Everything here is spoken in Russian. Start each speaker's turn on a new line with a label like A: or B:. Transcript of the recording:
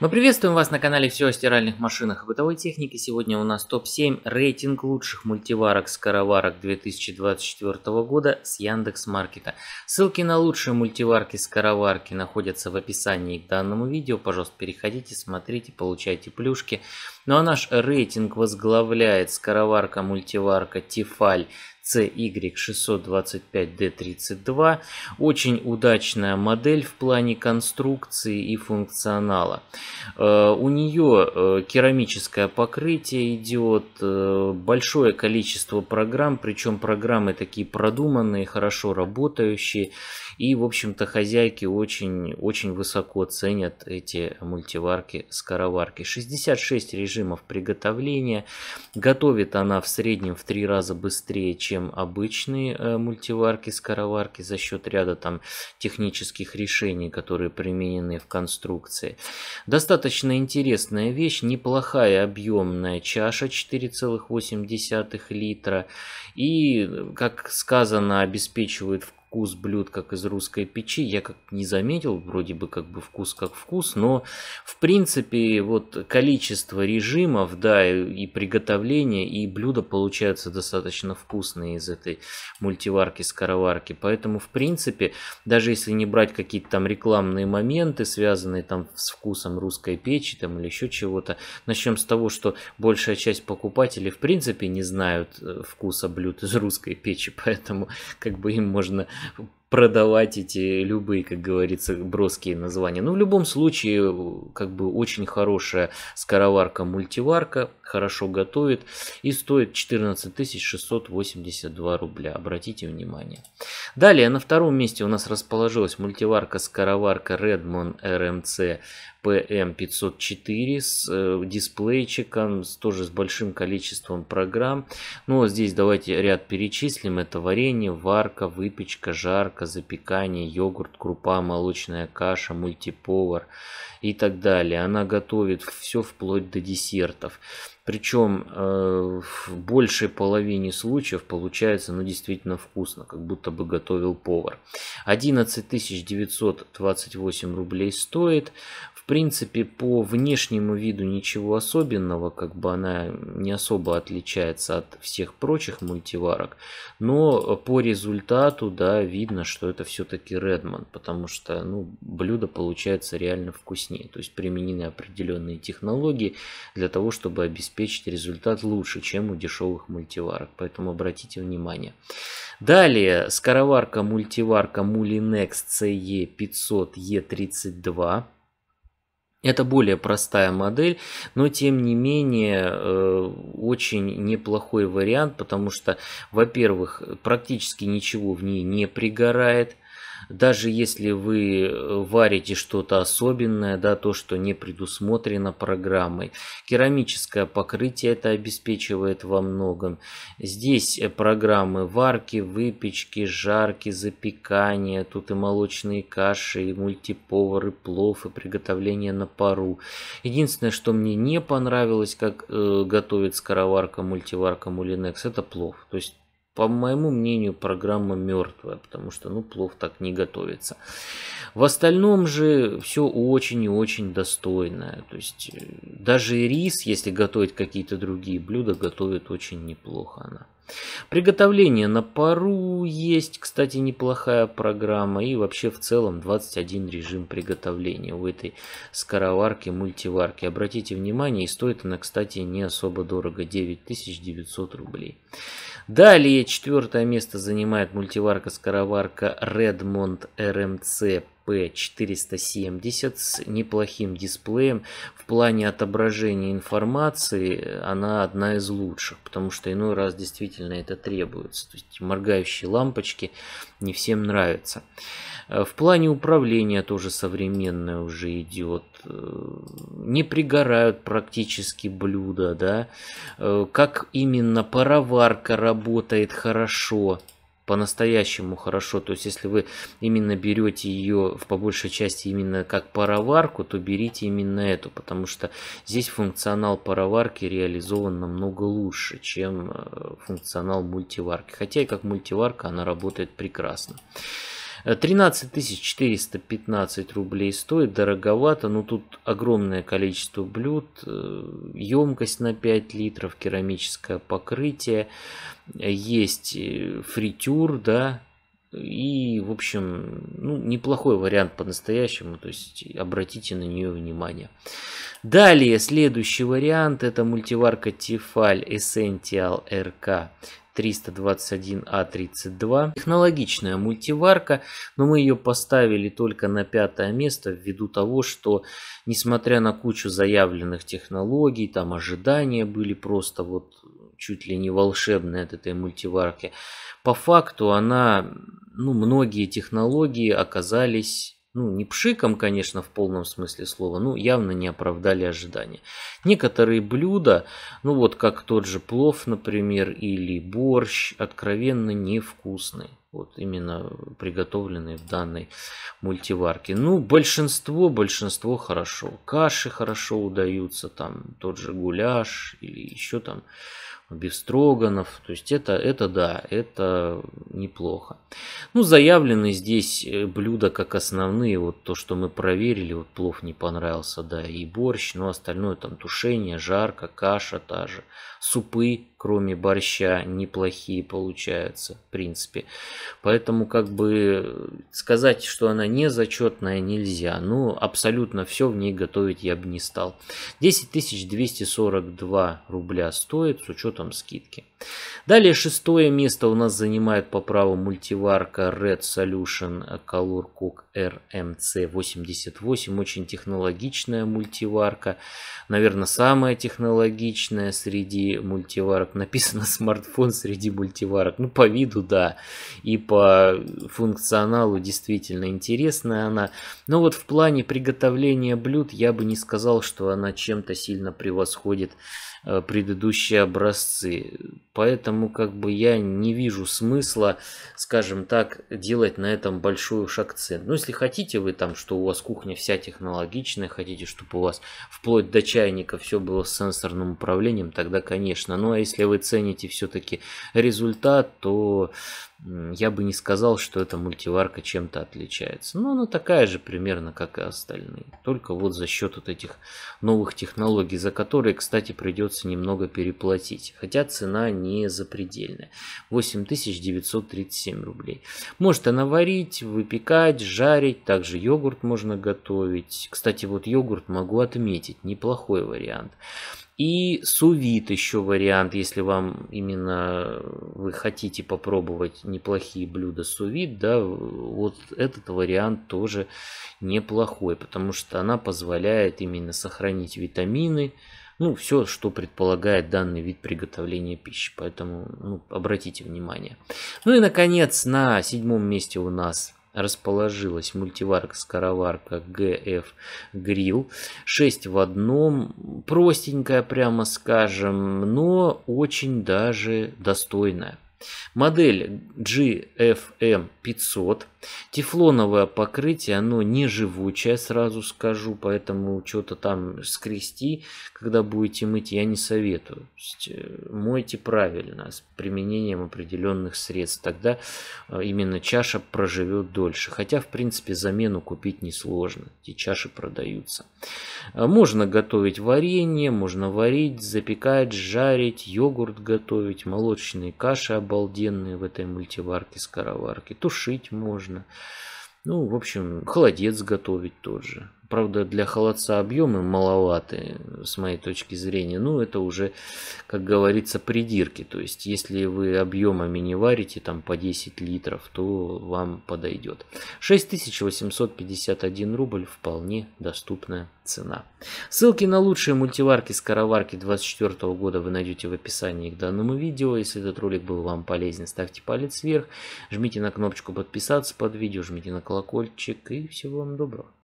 A: Мы приветствуем вас на канале «Все о стиральных машинах и бытовой технике». Сегодня у нас топ-7 рейтинг лучших мультиварок-скороварок 2024 года с Яндекс Маркета. Ссылки на лучшие мультиварки-скороварки находятся в описании к данному видео. Пожалуйста, переходите, смотрите, получайте плюшки. Ну а наш рейтинг возглавляет скороварка-мультиварка Тефаль CY625D32. Очень удачная модель в плане конструкции и функционала. У нее керамическое покрытие идет, большое количество программ, причем программы такие продуманные, хорошо работающие. И, в общем-то, хозяйки очень, очень высоко ценят эти мультиварки-скороварки. 66 режимов приготовления. Готовит она в среднем в три раза быстрее, чем чем обычные э, мультиварки-скороварки за счет ряда там технических решений, которые применены в конструкции. Достаточно интересная вещь, неплохая объемная чаша 4,8 литра и, э, как сказано, обеспечивает в вкус блюд, как из русской печи, я как не заметил, вроде бы как бы вкус как вкус, но в принципе вот количество режимов, да, и, и приготовления, и блюда получаются достаточно вкусные из этой мультиварки, скороварки, поэтому в принципе, даже если не брать какие-то там рекламные моменты, связанные там с вкусом русской печи там или еще чего-то, начнем с того, что большая часть покупателей в принципе не знают э, вкуса блюд из русской печи, поэтому как бы им можно продавать эти любые, как говорится, броские названия. Но ну, в любом случае, как бы очень хорошая скороварка-мультиварка, хорошо готовит и стоит 14 682 рубля. Обратите внимание. Далее, на втором месте у нас расположилась мультиварка-скороварка Redmond RMC PM504 с э, дисплейчиком, с, тоже с большим количеством программ. Ну, вот а здесь давайте ряд перечислим. Это варенье, варка, выпечка, жарка, запекание, йогурт, крупа, молочная каша, мультиповар и так далее. Она готовит все вплоть до десертов. Причем э, в большей половине случаев получается ну, действительно вкусно, как будто бы готовил повар. 11 928 рублей стоит принципе, по внешнему виду ничего особенного, как бы она не особо отличается от всех прочих мультиварок, но по результату, да, видно, что это все-таки Redmond, потому что, ну, блюдо получается реально вкуснее, то есть применены определенные технологии для того, чтобы обеспечить результат лучше, чем у дешевых мультиварок, поэтому обратите внимание. Далее, скороварка-мультиварка Mulinex CE500E32, это более простая модель, но тем не менее э, очень неплохой вариант, потому что, во-первых, практически ничего в ней не пригорает, даже если вы э, варите что-то особенное, да, то, что не предусмотрено программой. Керамическое покрытие это обеспечивает во многом. Здесь э, программы варки, выпечки, жарки, запекания. Тут и молочные каши, и мультиповары, плов, и приготовление на пару. Единственное, что мне не понравилось, как э, готовит скороварка, мультиварка Мулинекс, это плов. То есть по моему мнению, программа мертвая, потому что ну, плов так не готовится. В остальном же все очень и очень достойное. То есть э, даже рис, если готовить какие-то другие блюда, готовит очень неплохо она. Приготовление на пару есть, кстати, неплохая программа. И вообще в целом 21 режим приготовления у этой скороварки, мультиварки. Обратите внимание, и стоит она, кстати, не особо дорого, 9900 рублей. Далее четвертое место занимает мультиварка-скороварка Redmond RMC 470 с неплохим дисплеем. В плане отображения информации она одна из лучших, потому что иной раз действительно это требуется. То есть моргающие лампочки не всем нравятся. Э, в плане управления тоже современное уже идет. Э, не пригорают практически блюда, да. Э, как именно пароварка работает хорошо по-настоящему хорошо. То есть, если вы именно берете ее в по большей части именно как пароварку, то берите именно эту, потому что здесь функционал пароварки реализован намного лучше, чем функционал мультиварки. Хотя и как мультиварка она работает прекрасно. 13 415 рублей стоит, дороговато, но ну, тут огромное количество блюд, э, емкость на 5 литров, керамическое покрытие, есть э, фритюр, да, и, в общем, ну, неплохой вариант по-настоящему, то есть обратите на нее внимание. Далее, следующий вариант, это мультиварка Tefal Essential RK 321А32. А Технологичная мультиварка, но мы ее поставили только на пятое место ввиду того, что несмотря на кучу заявленных технологий, там ожидания были просто вот чуть ли не волшебные от этой мультиварки, по факту она, ну, многие технологии оказались ну, не пшиком, конечно, в полном смысле слова, ну, явно не оправдали ожидания. Некоторые блюда, ну, вот как тот же плов, например, или борщ, откровенно невкусные. Вот именно приготовленные в данной мультиварке. Ну, большинство, большинство хорошо. Каши хорошо удаются, там тот же гуляш или еще там Бефстроганов. То есть это, это да, это неплохо. Ну, заявлены здесь э, блюда как основные. Вот то, что мы проверили, вот плов не понравился, да, и борщ. Но остальное там тушение, жарко, каша та же, супы кроме борща, неплохие получаются, в принципе. Поэтому как бы сказать, что она не зачетная, нельзя. Ну, абсолютно все в ней готовить я бы не стал. 10 242 рубля стоит с учетом скидки. Далее шестое место у нас занимает по праву мультиварка Red Solution Color Cook RMC88. Очень технологичная мультиварка. Наверное, самая технологичная среди мультиварок. Написано смартфон среди мультиварок. Ну, по виду, да. И по функционалу действительно интересная она. Но вот в плане приготовления блюд я бы не сказал, что она чем-то сильно превосходит э, предыдущие образцы. Поэтому как бы я не вижу смысла, скажем так, делать на этом большой шаг-цен. Но ну, если хотите вы там, что у вас кухня вся технологичная, хотите, чтобы у вас вплоть до чайника все было с сенсорным управлением, тогда конечно. Ну а если вы цените все-таки результат, то я бы не сказал, что эта мультиварка чем-то отличается. Но она такая же примерно, как и остальные. Только вот за счет вот этих новых технологий, за которые, кстати, придется немного переплатить. Хотя цена не запредельная. 8937 рублей. Может она варить, выпекать, жарить. Также йогурт можно готовить. Кстати, вот йогурт могу отметить. Неплохой вариант. И сувит еще вариант, если вам именно вы хотите попробовать неплохие блюда сувит, да, вот этот вариант тоже неплохой, потому что она позволяет именно сохранить витамины, ну, все, что предполагает данный вид приготовления пищи. Поэтому ну, обратите внимание. Ну и, наконец, на седьмом месте у нас расположилась мультиварка-скороварка GF Grill. 6 в одном, простенькая, прямо скажем, но очень даже достойная. Модель GFM500. Тефлоновое покрытие, оно не живучее, сразу скажу, поэтому что-то там скрести, когда будете мыть, я не советую. Э, мойте правильно, с применением определенных средств. Тогда э, именно чаша проживет дольше. Хотя, в принципе, замену купить несложно. Эти чаши продаются. Э, можно готовить варенье, можно варить, запекать, жарить, йогурт готовить, молочные каши обалденные в этой мультиварке-скороварке. Тушить можно. Ну, в общем, холодец готовить тоже. Правда, для холодца объемы маловаты, с моей точки зрения. Ну, это уже, как говорится, придирки. То есть, если вы объемами не варите, там по 10 литров, то вам подойдет. 6851 рубль вполне доступная цена. Ссылки на лучшие мультиварки-скороварки 2024 года вы найдете в описании к данному видео. Если этот ролик был вам полезен, ставьте палец вверх, жмите на кнопочку подписаться под видео, жмите на колокольчик и всего вам доброго.